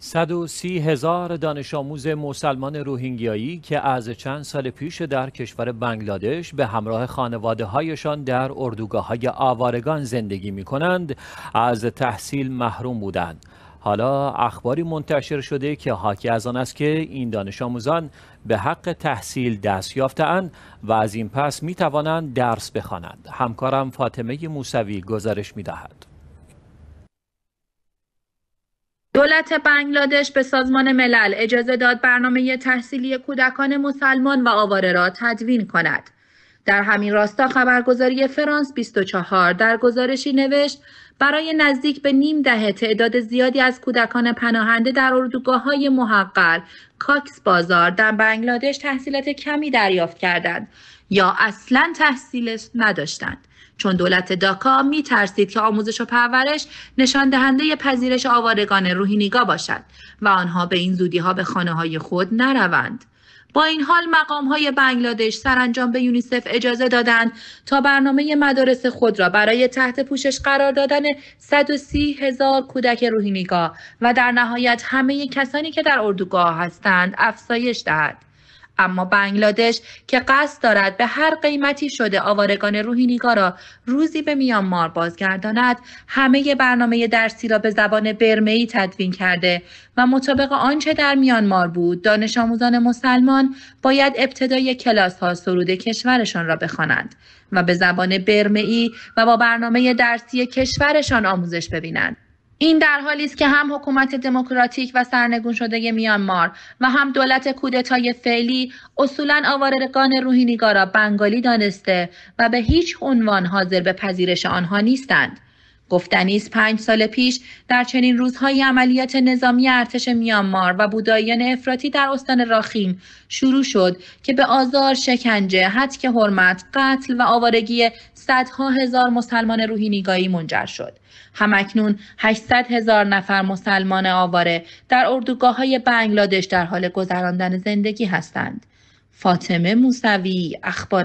130 هزار دانش آموز مسلمان روهینگیایی که از چند سال پیش در کشور بنگلادش به همراه خانواده هایشان در اردوگاه های آوارگان زندگی می کنند از تحصیل محروم بودند. حالا اخباری منتشر شده که حاکی از آن است که این دانش آموزان به حق تحصیل دست یافتند و از این پس می توانند درس بخوانند. همکارم فاطمه موسوی گزارش می دهد. دولت بنگلادش به سازمان ملل اجازه داد برنامه تحصیلی کودکان مسلمان و آواره را تدوین کند. در همین راستا خبرگزاری فرانس 24 در گزارشی نوشت برای نزدیک به نیم دهه تعداد زیادی از کودکان پناهنده در اردوگاه های محقر کاکس بازار در بنگلادش تحصیلات کمی دریافت کردند یا اصلا تحصیل نداشتند چون دولت داکا می ترسید که آموزش و پرورش نشان دهنده پذیرش آوارگان روهینیگا باشد و آنها به این زودی ها به خانه های خود نروند. با این حال مقام های بنگلادش سرانجام به یونیسف اجازه دادند تا برنامه مدارس خود را برای تحت پوشش قرار دادن 130 هزار کودک روهینیگا و در نهایت همه کسانی که در اردوگاه هستند افزایش دهد. اما بنگلادش که قصد دارد به هر قیمتی شده آوارگان روهینیگا را روزی به میانمار بازگرداند همه برنامه درسی را به زبان برمهای تدوین کرده و مطابق آنچه در میانمار بود دانش آموزان مسلمان باید ابتدای کلاس ها سرود کشورشان را بخوانند و به زبان ای و با برنامه درسی کشورشان آموزش ببینند این در حالی است که هم حکومت دموکراتیک و سرنگون شده میانمار و هم دولت کودتای فعلی اصولا آوارگان روحینیگا را بنگالی دانسته و به هیچ عنوان حاضر به پذیرش آنها نیستند گفتنی است پنج سال پیش در چنین روزهای عملیات نظامی ارتش میانمار و بوداییان افراطی در استان راخیم شروع شد که به آزار شکنجه حتک حرمت قتل و آوارگی صدها هزار مسلمان روحینیگایی منجر شد همکنون 800 هزار نفر مسلمان آواره در اردوگاه های بنگلادش در حال گذراندن زندگی هستند فاطمه موسوی اخبار